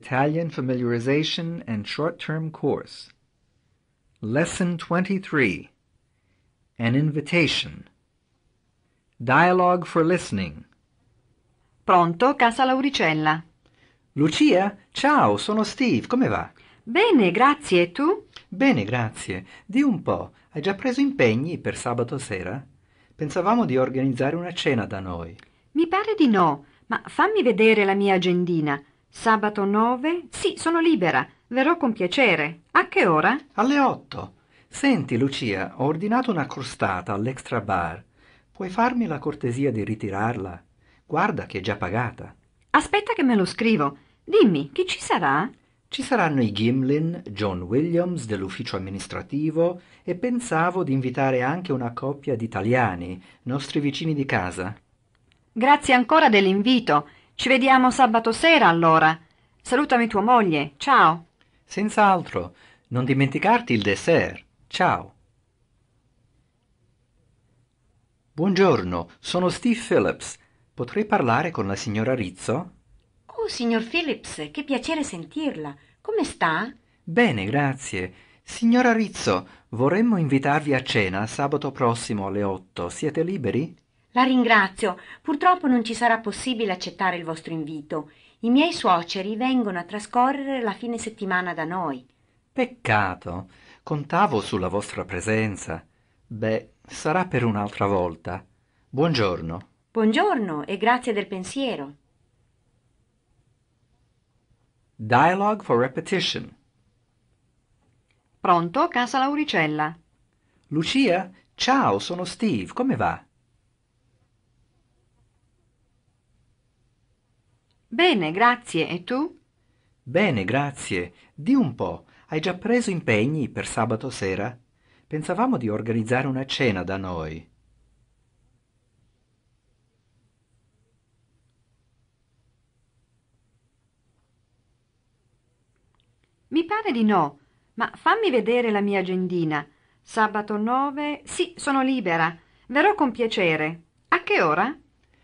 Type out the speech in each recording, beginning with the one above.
Italian Familiarization and Short-Term Course Lesson 23 An Invitation Dialogue for Listening Pronto, Casa Lauricella. Lucia? Ciao, sono Steve, come va? Bene, grazie, e tu? Bene, grazie. Di un po', hai già preso impegni per sabato sera? Pensavamo di organizzare una cena da noi. Mi pare di no, ma fammi vedere la mia agendina. Sabato 9? Sì, sono libera. Verrò con piacere. A che ora? Alle 8. Senti, Lucia, ho ordinato una crostata all'extra bar. Puoi farmi la cortesia di ritirarla? Guarda che è già pagata. Aspetta che me lo scrivo. Dimmi, chi ci sarà? Ci saranno i Gimlin, John Williams dell'ufficio amministrativo e pensavo di invitare anche una coppia di italiani, nostri vicini di casa. Grazie ancora dell'invito. Ci vediamo sabato sera allora. Salutami tua moglie. Ciao. Senz'altro. Non dimenticarti il dessert. Ciao. Buongiorno, sono Steve Phillips. Potrei parlare con la signora Rizzo? Oh, signor Phillips, che piacere sentirla. Come sta? Bene, grazie. Signora Rizzo, vorremmo invitarvi a cena sabato prossimo alle 8. Siete liberi? La ringrazio. Purtroppo non ci sarà possibile accettare il vostro invito. I miei suoceri vengono a trascorrere la fine settimana da noi. Peccato. Contavo sulla vostra presenza. Beh, sarà per un'altra volta. Buongiorno. Buongiorno e grazie del pensiero. Dialogue for repetition. Pronto, casa Lauricella. Lucia? Ciao, sono Steve. Come va? Bene, grazie. E tu? Bene, grazie. Di un po'. Hai già preso impegni per sabato sera? Pensavamo di organizzare una cena da noi. Mi pare di no, ma fammi vedere la mia agendina. Sabato 9. Sì, sono libera. Verrò con piacere. A che ora?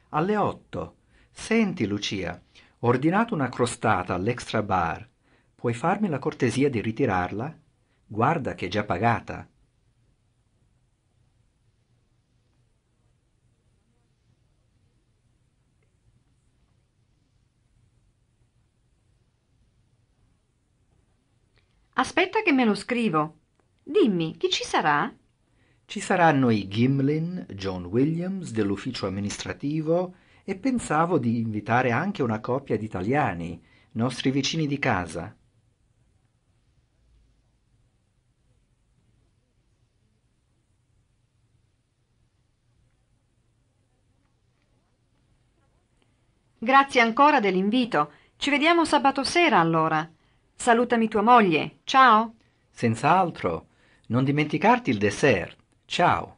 Alle 8. Senti, Lucia, ho ordinato una crostata all'extra bar. Puoi farmi la cortesia di ritirarla? Guarda che è già pagata. Aspetta che me lo scrivo. Dimmi, chi ci sarà? Ci saranno i Gimlin, John Williams dell'ufficio amministrativo, e pensavo di invitare anche una coppia di italiani, nostri vicini di casa. Grazie ancora dell'invito. Ci vediamo sabato sera allora. Salutami tua moglie. Ciao. Senz'altro. Non dimenticarti il dessert. Ciao.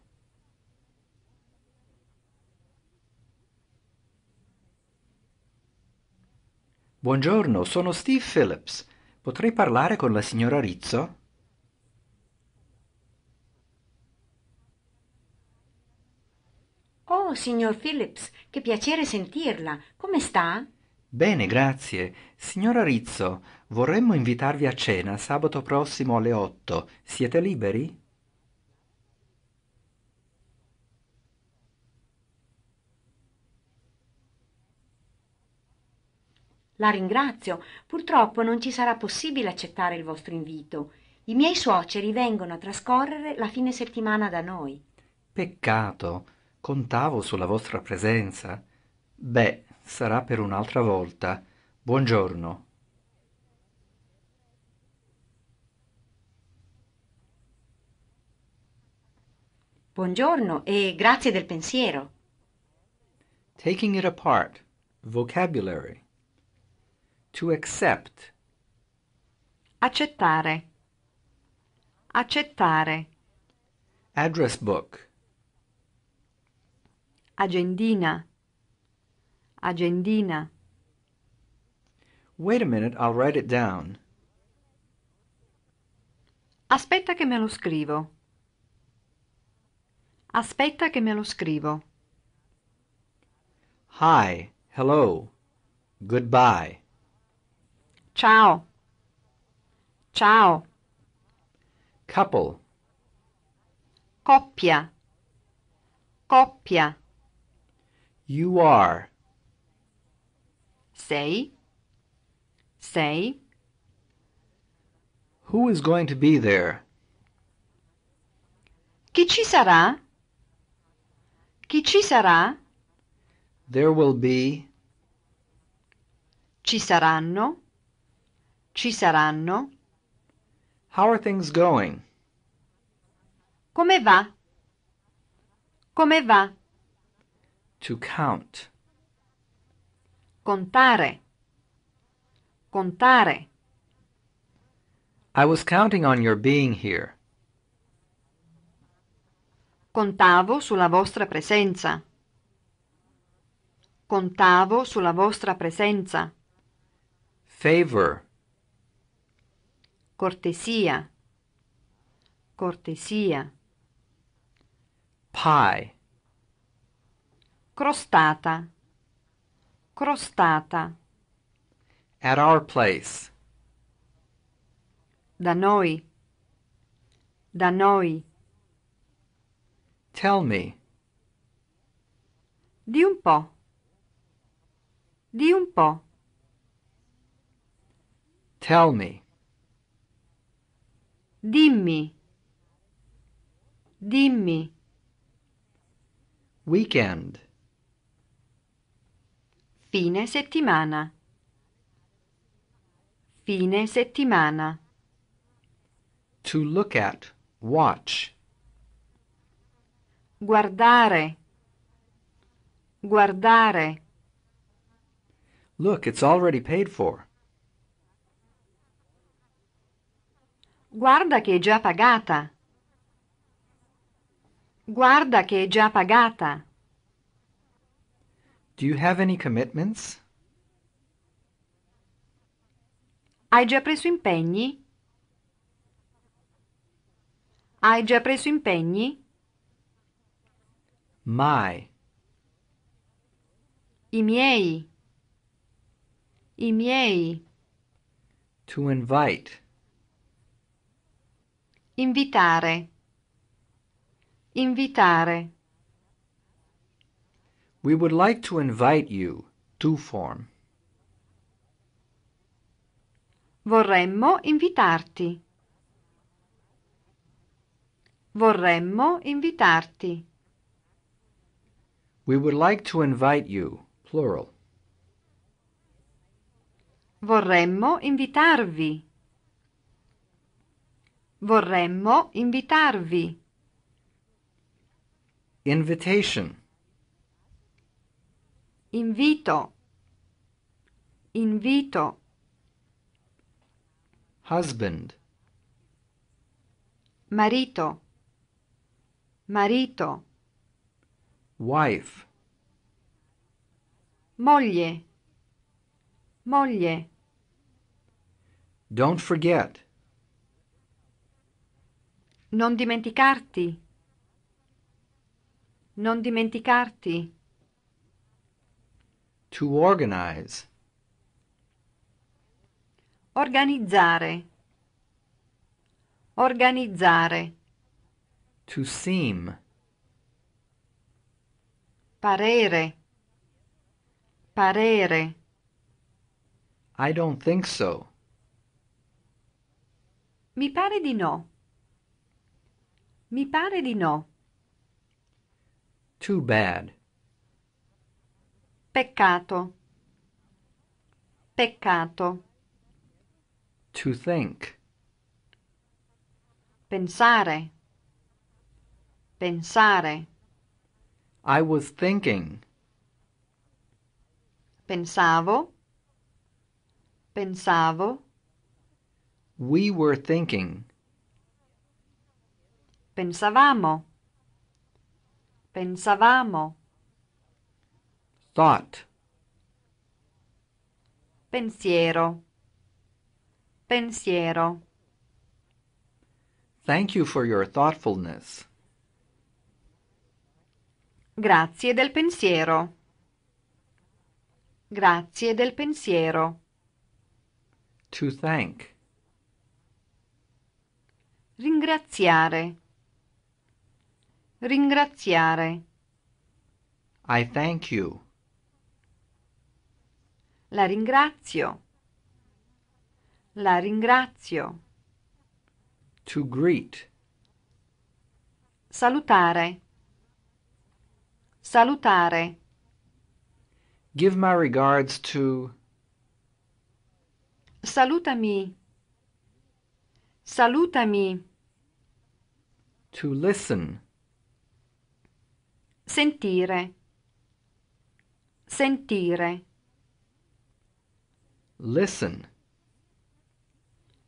Buongiorno, sono Steve Phillips. Potrei parlare con la signora Rizzo? Oh, signor Phillips, che piacere sentirla. Come sta? Bene, grazie. Signora Rizzo, vorremmo invitarvi a cena sabato prossimo alle 8. Siete liberi? La ringrazio, purtroppo non ci sarà possibile accettare il vostro invito. I miei suoceri vengono a trascorrere la fine settimana da noi. Peccato, contavo sulla vostra presenza. Beh, sarà per un'altra volta. Buongiorno. Buongiorno e grazie del pensiero. Taking it apart. Vocabulary. To accept. Accettare. Accettare. Address book. Agendina. Agendina. Wait a minute, I'll write it down. Aspetta che me lo scrivo. Aspetta che me lo scrivo. Hi, hello, goodbye. Ciao. Ciao. Couple. Coppia. Coppia. You are. Sei. Sei. Who is going to be there? Chi ci sarà? Chi ci sarà? There will be. Ci saranno. Ci saranno? How are things going? Come va? Come va? To count. Contare. Contare. I was counting on your being here. Contavo sulla vostra presenza. Contavo sulla vostra presenza. Favor. cortesía, cortesía. Pie. Crostata, crostata. At our place. Da noi, da noi. Tell me. Di un po'. Di un po'. Tell me. Dimmi. Dimmi. Weekend. Fine settimana. Fine settimana. To look at, watch. Guardare. Guardare. Look, it's already paid for. Guarda che è già pagata. Guarda che è già pagata. Do you have any commitments? Hai già preso impegni? Hai già preso impegni? My. I miei. I miei. To invite. Invitare. Invitare. We would like to invite you. To form. Vorremmo invitarti. Vorremmo invitarti. We would like to invite you. Plural. Vorremmo invitarvi. Vorremmo invitarvi. Invitation. Invito. Invito. Husband. Marito. Marito. Wife. Moglie. Moglie. Don't forget. Non dimenticarti. Non dimenticarti. To organize. Organizzare. Organizzare. To seem. Parere. Parere. I don't think so. Mi pare di no. Mi pare di no. Too bad. Peccato. Peccato. To think. Pensare. Pensare. I was thinking. Pensavo. Pensavo. We were thinking. Pensavamo. Pensavamo. Thought. Pensiero. Pensiero. Thank you for your thoughtfulness. Grazie del pensiero. Grazie del pensiero. To thank. Ringraziare. Ringraziare. I thank you. La ringrazio. La ringrazio. To greet. Salutare. Salutare. Give my regards to. Salutami. Salutami. To listen. Sentire. Sentire. Listen.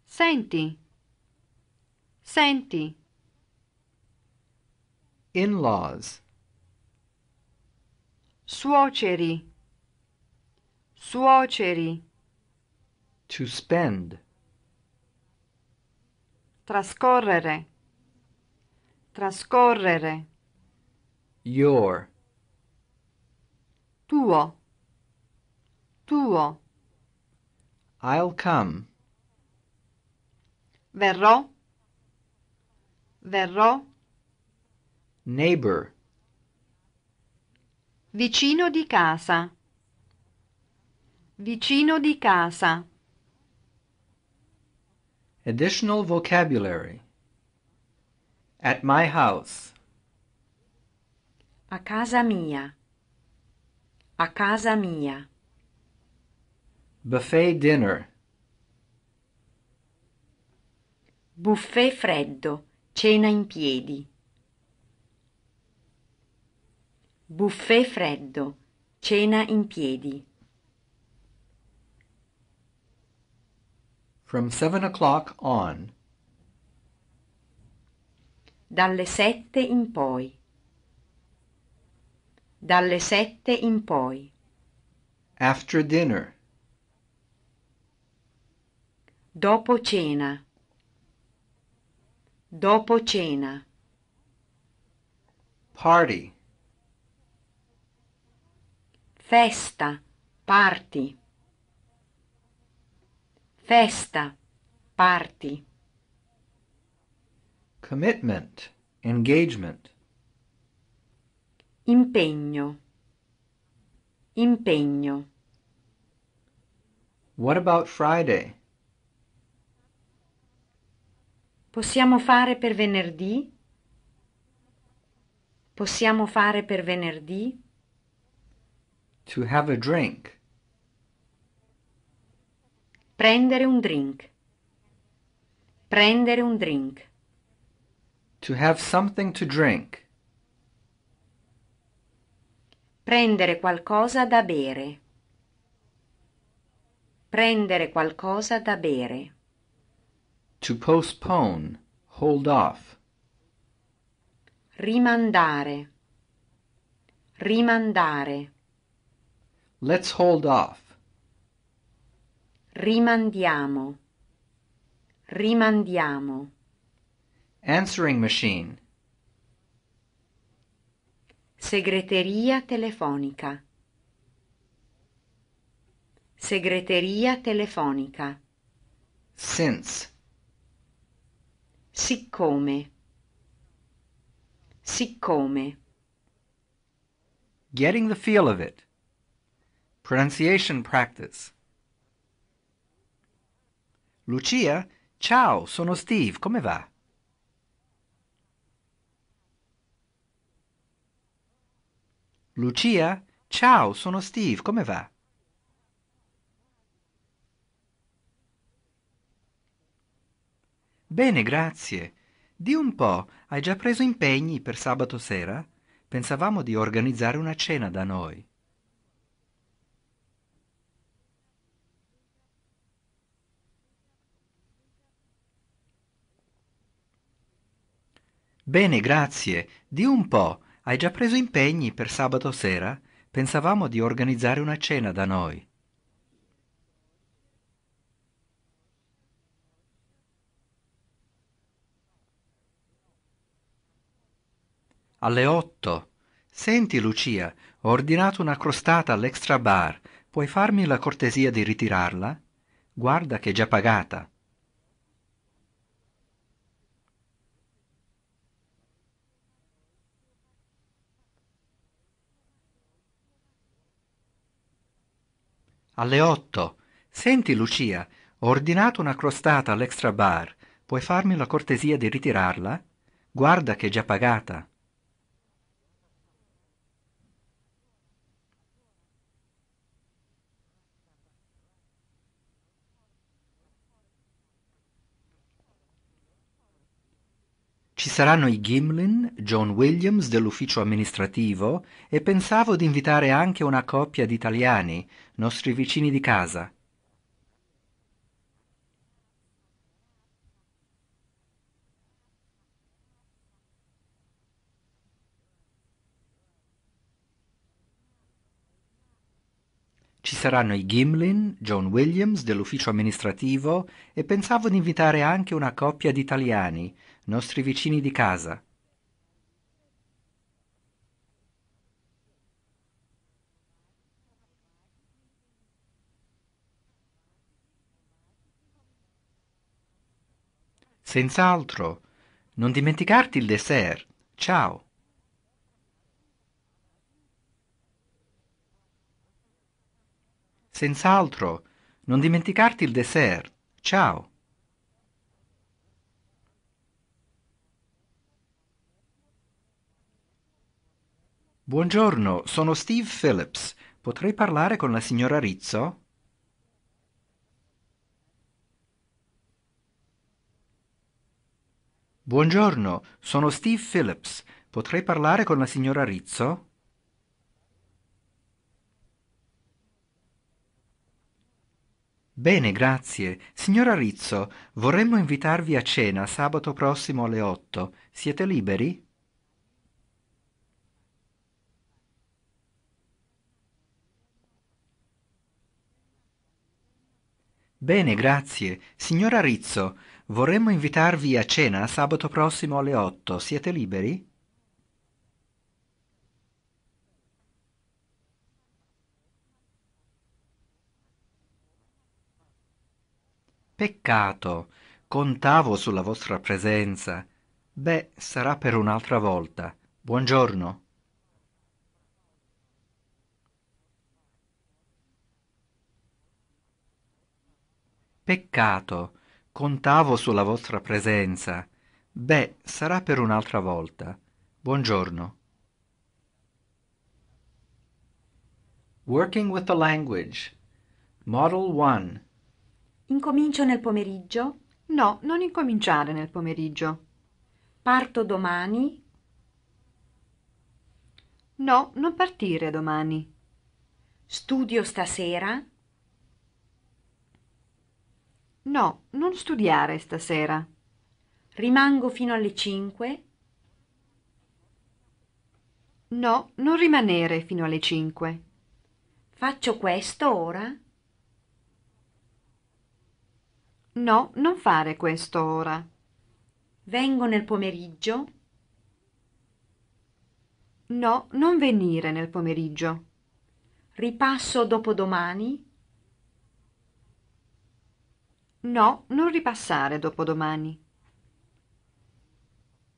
Senti. Senti. In-laws. Suoceri. Suoceri. To spend. Trascorrere. Trascorrere your tuo tuo I'll come verrò verrò neighbor vicino di casa vicino di casa additional vocabulary at my house A casa mia. A casa mia. Buffet dinner. Buffet freddo, cena in piedi. Buffet freddo, cena in piedi. From seven o'clock on. Dalle sette in poi dalle sette in poi. After dinner. Dopo cena. Dopo cena. Party. Festa, party. Festa, party. Commitment, engagement. Impegno. Impegno. What about Friday? Possiamo fare per venerdì? Possiamo fare per venerdì? To have a drink. Prendere un drink. Prendere un drink. To have something to drink. Prendere qualcosa da bere. Prendere qualcosa da bere. To postpone, hold off. Rimandare. Rimandare. Let's hold off. Rimandiamo. Rimandiamo. Answering machine. Segreteria telefonica. Segreteria telefonica. Since. Siccome. Siccome. Getting the feel of it. Pronunciation practice. Lucia, ciao, sono Steve, come va? Lucia? Ciao, sono Steve, come va? Bene, grazie. Di un po', hai già preso impegni per sabato sera? Pensavamo di organizzare una cena da noi. Bene, grazie. Di un po'. Hai già preso impegni per sabato sera? Pensavamo di organizzare una cena da noi. Alle otto. Senti, Lucia, ho ordinato una crostata all'extra bar. Puoi farmi la cortesia di ritirarla? Guarda che è già pagata. Alle otto. Senti, Lucia, ho ordinato una crostata all'extra bar. Puoi farmi la cortesia di ritirarla? Guarda che è già pagata. Ci saranno i Gimlin, John Williams dell'ufficio amministrativo e pensavo di invitare anche una coppia di italiani, nostri vicini di casa. Ci saranno i Gimlin, John Williams dell'ufficio amministrativo e pensavo di invitare anche una coppia di italiani, nostri vicini di casa. Senz'altro. Non dimenticarti il dessert. Ciao. Senz'altro. Non dimenticarti il dessert. Ciao. Buongiorno, sono Steve Phillips. Potrei parlare con la signora Rizzo? Buongiorno, sono Steve Phillips. Potrei parlare con la signora Rizzo? Bene, grazie. Signora Rizzo, vorremmo invitarvi a cena sabato prossimo alle 8. Siete liberi? Bene, grazie. Signora Rizzo, Vorremmo invitarvi a cena sabato prossimo alle 8. Siete liberi? Peccato, contavo sulla vostra presenza. Beh, sarà per un'altra volta. Buongiorno. Peccato, Contavo sulla vostra presenza. Beh, sarà per un'altra volta. Buongiorno. Working with the language. Model 1. Incomincio nel pomeriggio? No, non incominciare nel pomeriggio. Parto domani? No, non partire domani. Studio stasera? No, non studiare stasera. Rimango fino alle cinque? No, non rimanere fino alle cinque. Faccio questo ora? No, non fare questo ora. Vengo nel pomeriggio? No, non venire nel pomeriggio. Ripasso dopodomani? No, non ripassare dopodomani.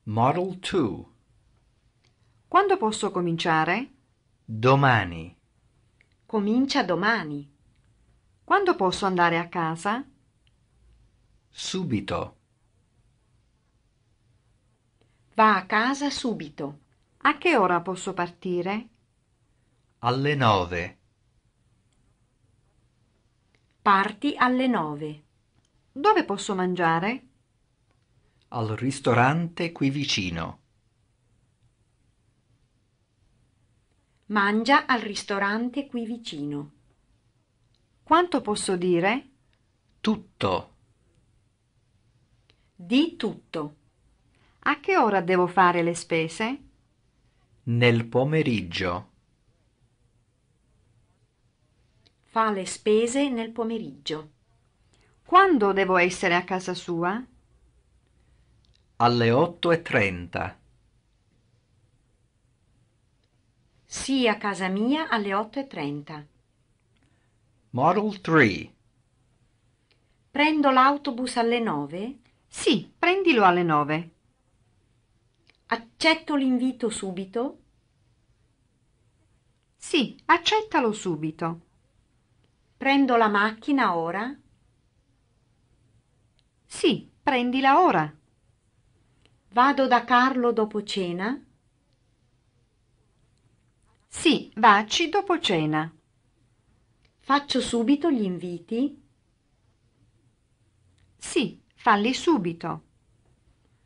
Model 2 Quando posso cominciare? Domani. Comincia domani. Quando posso andare a casa? Subito. Va a casa subito. A che ora posso partire? Alle nove. Parti alle nove. Dove posso mangiare? Al ristorante qui vicino. Mangia al ristorante qui vicino. Quanto posso dire? Tutto. Di tutto. A che ora devo fare le spese? Nel pomeriggio. Fa le spese nel pomeriggio. Quando devo essere a casa sua? Alle 8.30. Sì, a casa mia alle 8.30. Model 3. Prendo l'autobus alle 9? Sì, prendilo alle 9. Accetto l'invito subito? Sì, accettalo subito. Prendo la macchina ora? Sì, prendila ora. Vado da Carlo dopo cena? Sì, vacci dopo cena. Faccio subito gli inviti? Sì, falli subito.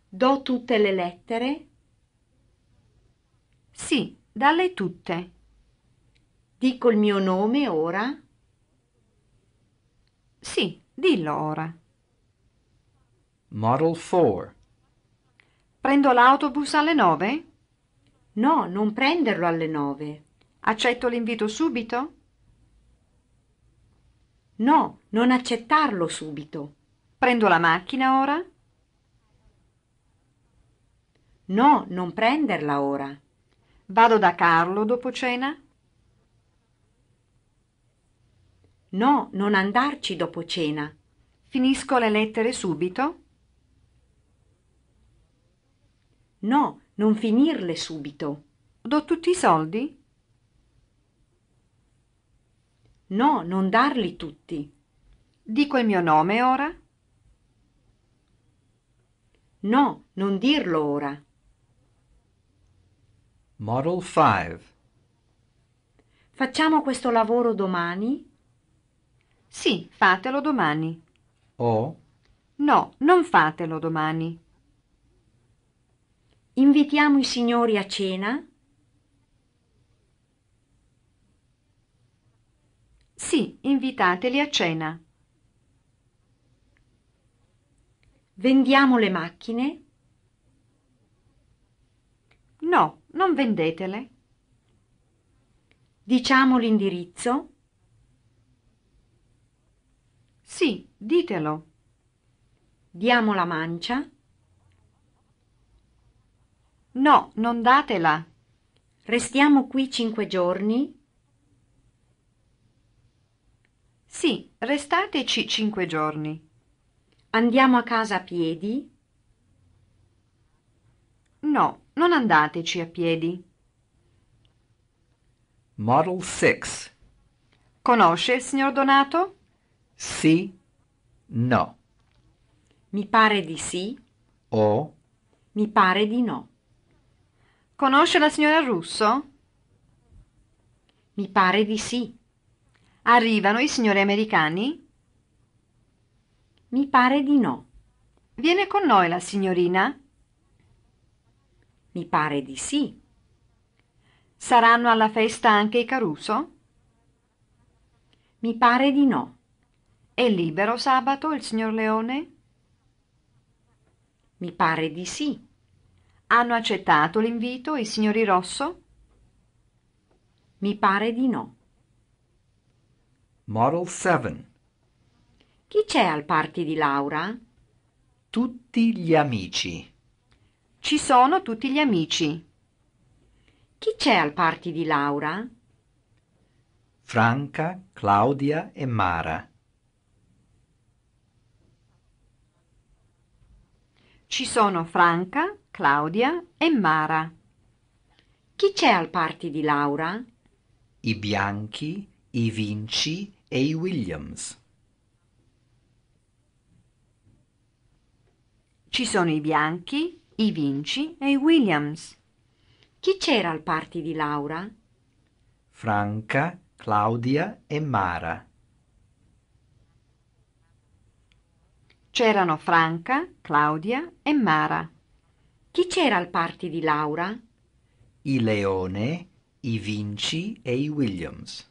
Do tutte le lettere? Sì, dalle tutte. Dico il mio nome ora? Sì, dillo ora. Model 4. Prendo l'autobus alle 9? No, non prenderlo alle 9. Accetto l'invito subito? No, non accettarlo subito. Prendo la macchina ora? No, non prenderla ora. Vado da Carlo dopo cena? No, non andarci dopo cena. Finisco le lettere subito? No, non finirle subito. Do tutti i soldi? No, non darli tutti. Dico il mio nome ora? No, non dirlo ora. Model 5 Facciamo questo lavoro domani? Sì, fatelo domani. O? No, non fatelo domani. Invitiamo i signori a cena? Sì, invitateli a cena. Vendiamo le macchine? No, non vendetele. Diciamo l'indirizzo? Sì, ditelo. Diamo la mancia? No, non datela. Restiamo qui cinque giorni? Sì, restateci cinque giorni. Andiamo a casa a piedi? No, non andateci a piedi. Model 6 Conosce il signor Donato? Sì, no. Mi pare di sì. O. Mi pare di no. Conosce la signora Russo? Mi pare di sì. Arrivano i signori americani? Mi pare di no. Viene con noi la signorina? Mi pare di sì. Saranno alla festa anche i Caruso? Mi pare di no. È libero sabato il signor Leone? Mi pare di sì. Hanno accettato l'invito i signori Rosso? Mi pare di no. Model 7. Chi c'è al party di Laura? Tutti gli amici. Ci sono tutti gli amici. Chi c'è al party di Laura? Franca, Claudia e Mara. Ci sono Franca, Claudia e Mara. Chi c'è al party di Laura? I Bianchi, i Vinci e i Williams. Ci sono i Bianchi, i Vinci e i Williams. Chi c'era al party di Laura? Franca, Claudia e Mara. C'erano Franca, Claudia e Mara. Chi c'era al party di Laura? I Leone, i Vinci e i Williams.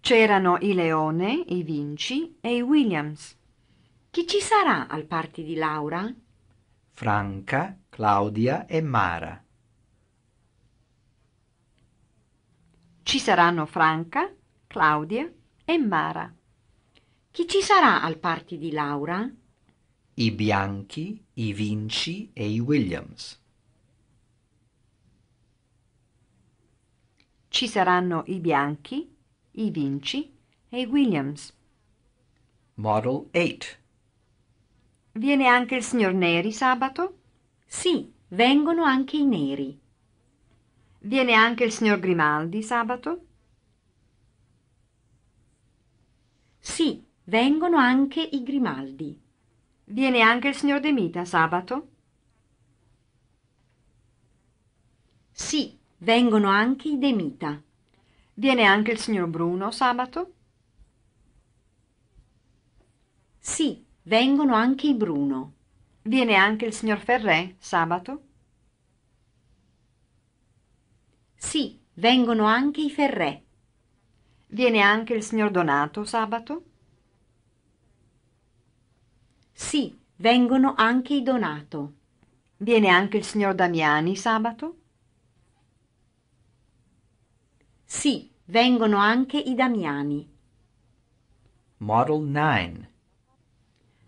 C'erano i Leone, i Vinci e i Williams. Chi ci sarà al party di Laura? Franca, Claudia e Mara. Ci saranno Franca, Claudia e Mara. Chi ci sarà al party di Laura? i Bianchi, i Vinci e i Williams. Ci saranno i Bianchi, i Vinci e i Williams. Model 8. Viene anche il signor Neri sabato? Sì, vengono anche i neri. Viene anche il signor Grimaldi sabato? Sì, vengono anche i Grimaldi. Viene anche il signor De Mita sabato? Sì, vengono anche i De Mita. Viene anche il signor Bruno sabato? Sì, vengono anche i Bruno. Viene anche il signor Ferré sabato? Sì, vengono anche i Ferré. Viene anche il signor Donato sabato? Sì, vengono anche i Donato. Viene anche il signor Damiani sabato? Sì, vengono anche i Damiani. Model 9.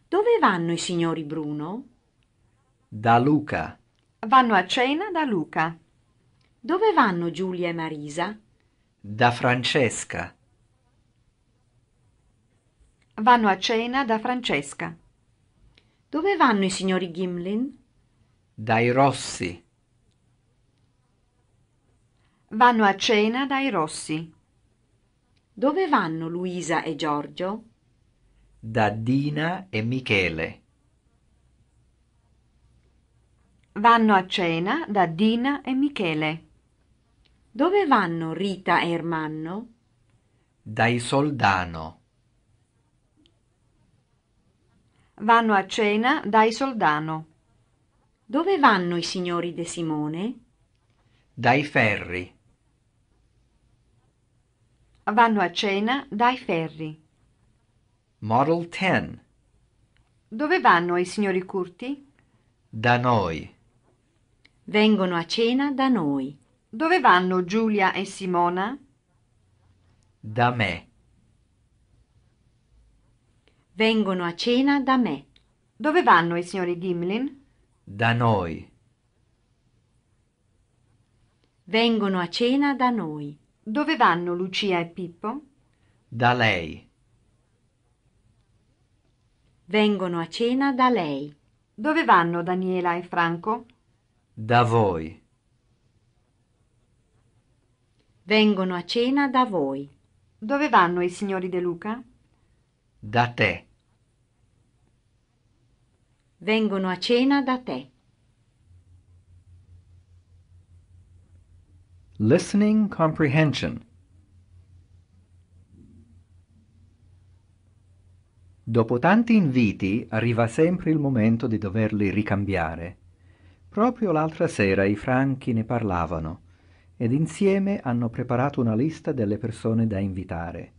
Dove vanno i signori Bruno? Da Luca. Vanno a cena da Luca. Dove vanno Giulia e Marisa? Da Francesca. Vanno a cena da Francesca. Dove vanno i signori Gimlin? Dai Rossi. Vanno a cena dai Rossi. Dove vanno Luisa e Giorgio? Da Dina e Michele. Vanno a cena da Dina e Michele. Dove vanno Rita e Ermanno? Dai Soldano. Vanno a cena dai Soldano. Dove vanno i signori De Simone? Dai Ferri. Vanno a cena dai Ferri. Model 10. Dove vanno i signori Curti? Da noi. Vengono a cena da noi. Dove vanno Giulia e Simona? Da me. Vengono a cena da me. Dove vanno i signori Gimlin? Da noi. Vengono a cena da noi. Dove vanno Lucia e Pippo? Da lei. Vengono a cena da lei. Dove vanno Daniela e Franco? Da voi. Vengono a cena da voi. Dove vanno i signori De Luca? Da te vengono a cena da te. Listening comprehension. Dopo tanti inviti arriva sempre il momento di doverli ricambiare. Proprio l'altra sera i franchi ne parlavano ed insieme hanno preparato una lista delle persone da invitare.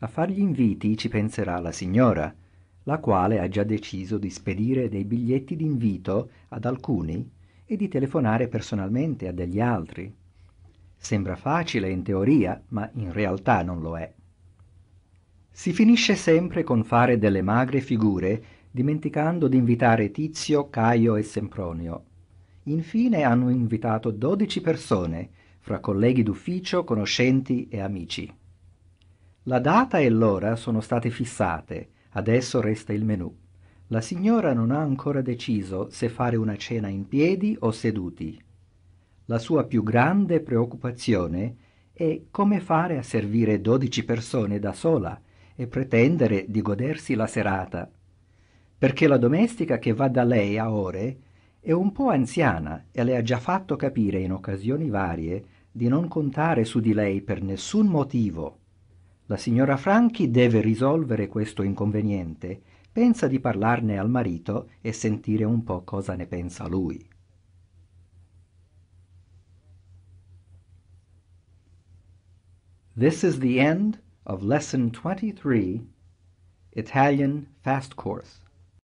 A far gli inviti ci penserà la signora, la quale ha già deciso di spedire dei biglietti d'invito ad alcuni e di telefonare personalmente a degli altri. Sembra facile in teoria, ma in realtà non lo è. Si finisce sempre con fare delle magre figure, dimenticando di invitare Tizio, Caio e Sempronio. Infine hanno invitato dodici persone, fra colleghi d'ufficio, conoscenti e amici. La data e l'ora sono state fissate, Adesso resta il menù. La signora non ha ancora deciso se fare una cena in piedi o seduti. La sua più grande preoccupazione è come fare a servire dodici persone da sola e pretendere di godersi la serata. Perché la domestica che va da lei a ore è un po' anziana e le ha già fatto capire in occasioni varie di non contare su di lei per nessun motivo la signora Franchi deve risolvere questo inconveniente. Pensa di parlarne al marito e sentire un po' cosa ne pensa lui. This is the end of lesson 23, Italian Fast Course.